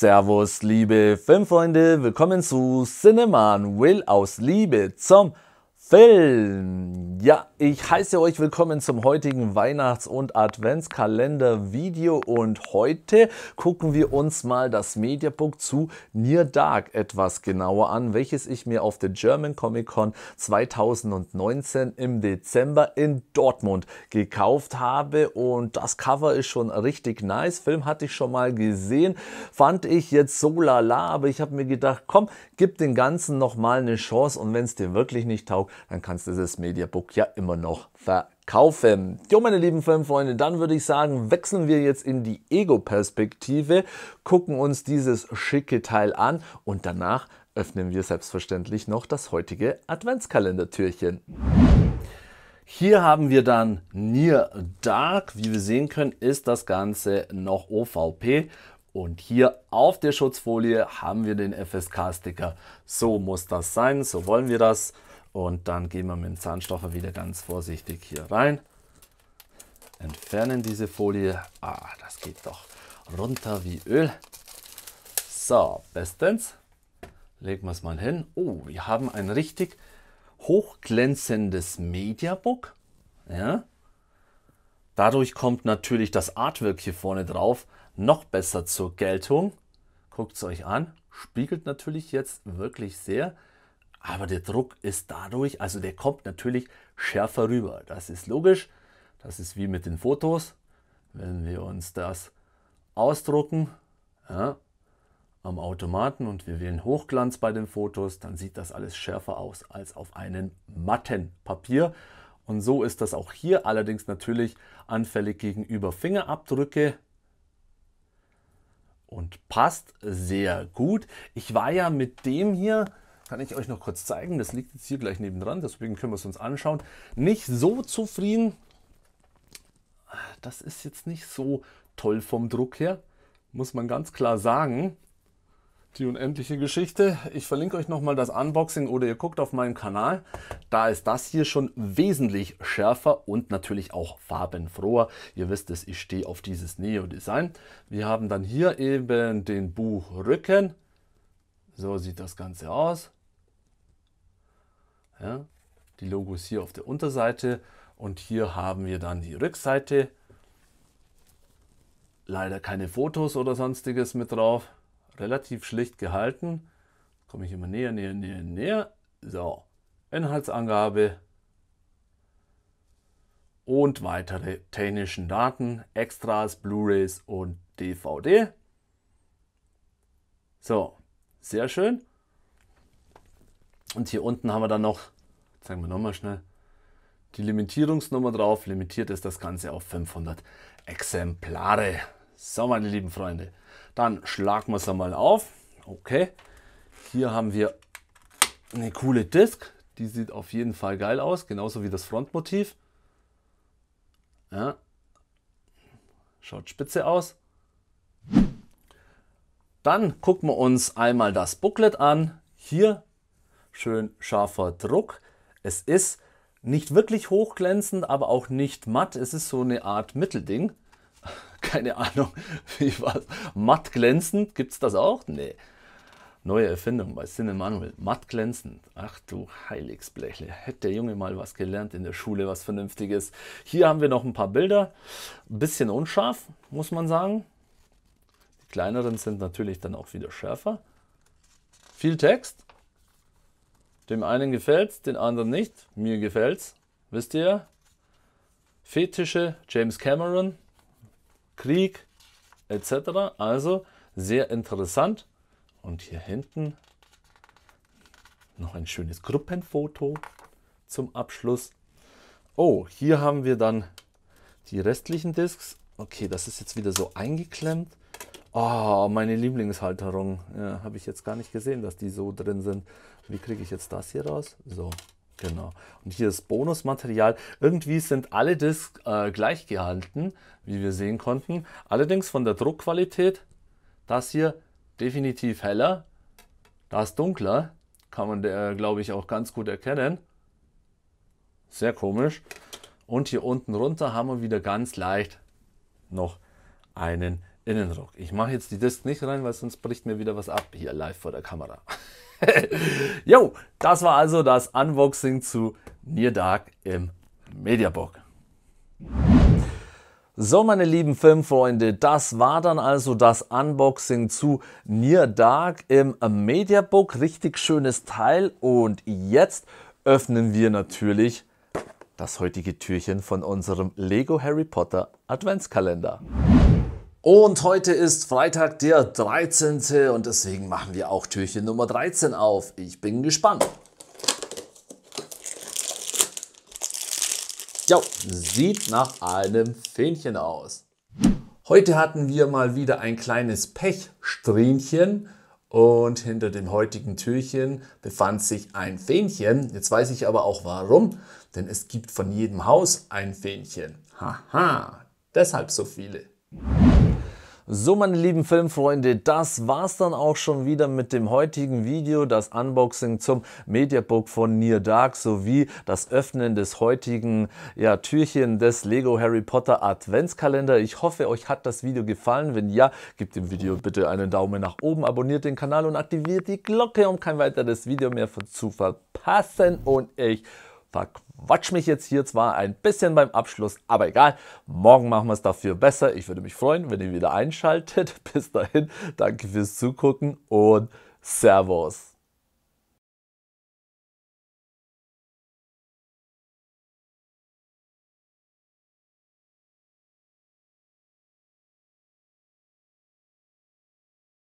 Servus, liebe Filmfreunde, willkommen zu Cineman Will aus Liebe zum Film. Ja, ich heiße euch willkommen zum heutigen Weihnachts- und Adventskalender-Video und heute gucken wir uns mal das Mediabook zu Near Dark etwas genauer an, welches ich mir auf der German Comic Con 2019 im Dezember in Dortmund gekauft habe und das Cover ist schon richtig nice. Film hatte ich schon mal gesehen, fand ich jetzt so lala, aber ich habe mir gedacht, komm, gib den Ganzen nochmal eine Chance und wenn es dir wirklich nicht taugt, dann kannst du dieses Mediabook ja immer noch verkaufen. Jo, meine lieben Filmfreunde, dann würde ich sagen, wechseln wir jetzt in die Ego-Perspektive, gucken uns dieses schicke Teil an und danach öffnen wir selbstverständlich noch das heutige Adventskalendertürchen. Hier haben wir dann Near Dark. Wie wir sehen können, ist das Ganze noch OVP. Und hier auf der Schutzfolie haben wir den FSK-Sticker. So muss das sein, so wollen wir das. Und dann gehen wir mit dem Zahnstocher wieder ganz vorsichtig hier rein. Entfernen diese Folie. Ah, das geht doch runter wie Öl. So, bestens. Legen wir es mal hin. Oh, wir haben ein richtig hochglänzendes Mediabook. Ja. Dadurch kommt natürlich das Artwork hier vorne drauf noch besser zur Geltung. Guckt es euch an. Spiegelt natürlich jetzt wirklich sehr aber der Druck ist dadurch, also der kommt natürlich schärfer rüber. Das ist logisch, das ist wie mit den Fotos, wenn wir uns das ausdrucken ja, am Automaten und wir wählen Hochglanz bei den Fotos, dann sieht das alles schärfer aus als auf einem matten Papier. Und so ist das auch hier, allerdings natürlich anfällig gegenüber Fingerabdrücke, und passt sehr gut. Ich war ja mit dem hier kann ich euch noch kurz zeigen. Das liegt jetzt hier gleich nebendran, deswegen können wir es uns anschauen. Nicht so zufrieden. Das ist jetzt nicht so toll vom Druck her, muss man ganz klar sagen. Die unendliche Geschichte. Ich verlinke euch nochmal das Unboxing oder ihr guckt auf meinem Kanal. Da ist das hier schon wesentlich schärfer und natürlich auch farbenfroher. Ihr wisst es, ich stehe auf dieses Neo-Design. Wir haben dann hier eben den Buchrücken. So sieht das Ganze aus. Ja, die Logos hier auf der Unterseite und hier haben wir dann die Rückseite. Leider keine Fotos oder sonstiges mit drauf. Relativ schlicht gehalten. Komme ich immer näher, näher, näher, näher. So, Inhaltsangabe und weitere technischen Daten, Extras, Blu-rays und DVD. So, sehr schön. Und hier unten haben wir dann noch, zeigen wir nochmal schnell, die Limitierungsnummer drauf. Limitiert ist das Ganze auf 500 Exemplare. So, meine lieben Freunde, dann schlagen wir es einmal auf. Okay, hier haben wir eine coole Disk. Die sieht auf jeden Fall geil aus, genauso wie das Frontmotiv. Ja. Schaut spitze aus. Dann gucken wir uns einmal das Booklet an. Hier schön scharfer Druck. Es ist nicht wirklich hochglänzend, aber auch nicht matt. Es ist so eine Art Mittelding. Keine Ahnung, wie was. Matt glänzend, gibt es das auch? Nee. Neue Erfindung bei Cine Manuel. Matt glänzend. Ach du Heiligsblechle. Hätte der Junge mal was gelernt in der Schule, was Vernünftiges. Hier haben wir noch ein paar Bilder. Ein bisschen unscharf, muss man sagen. Die kleineren sind natürlich dann auch wieder schärfer. Viel Text. Dem einen gefällt's, den anderen nicht. Mir gefällt's. Wisst ihr? Fetische, James Cameron, Krieg, etc. Also sehr interessant. Und hier hinten noch ein schönes Gruppenfoto zum Abschluss. Oh, hier haben wir dann die restlichen Discs. Okay, das ist jetzt wieder so eingeklemmt. Oh, meine Lieblingshalterung. Ja, Habe ich jetzt gar nicht gesehen, dass die so drin sind. Wie kriege ich jetzt das hier raus? So, genau. Und hier ist Bonusmaterial. Irgendwie sind alle Discs äh, gleich gehalten, wie wir sehen konnten. Allerdings von der Druckqualität, das hier definitiv heller, das dunkler, kann man, äh, glaube ich, auch ganz gut erkennen. Sehr komisch. Und hier unten runter haben wir wieder ganz leicht noch einen Innenrock. Ich mache jetzt die Disc nicht rein, weil sonst bricht mir wieder was ab, hier live vor der Kamera. jo, das war also das Unboxing zu Near Dark im Mediabook. So, meine lieben Filmfreunde, das war dann also das Unboxing zu Near Dark im Mediabook. Richtig schönes Teil. Und jetzt öffnen wir natürlich das heutige Türchen von unserem Lego Harry Potter Adventskalender. Und heute ist Freitag der 13. und deswegen machen wir auch Türchen Nummer 13 auf. Ich bin gespannt. Ja, sieht nach einem Fähnchen aus. Heute hatten wir mal wieder ein kleines Pechsträhnchen und hinter dem heutigen Türchen befand sich ein Fähnchen. Jetzt weiß ich aber auch warum, denn es gibt von jedem Haus ein Fähnchen. Haha, deshalb so viele. So, meine lieben Filmfreunde, das war's dann auch schon wieder mit dem heutigen Video, das Unboxing zum Mediabook von Near Dark sowie das Öffnen des heutigen ja, Türchen des Lego Harry Potter Adventskalender. Ich hoffe, euch hat das Video gefallen. Wenn ja, gebt dem Video bitte einen Daumen nach oben, abonniert den Kanal und aktiviert die Glocke, um kein weiteres Video mehr zu verpassen. Und ich verquatsch mich jetzt hier zwar ein bisschen beim Abschluss, aber egal. Morgen machen wir es dafür besser. Ich würde mich freuen, wenn ihr wieder einschaltet. Bis dahin, danke fürs Zugucken und Servus.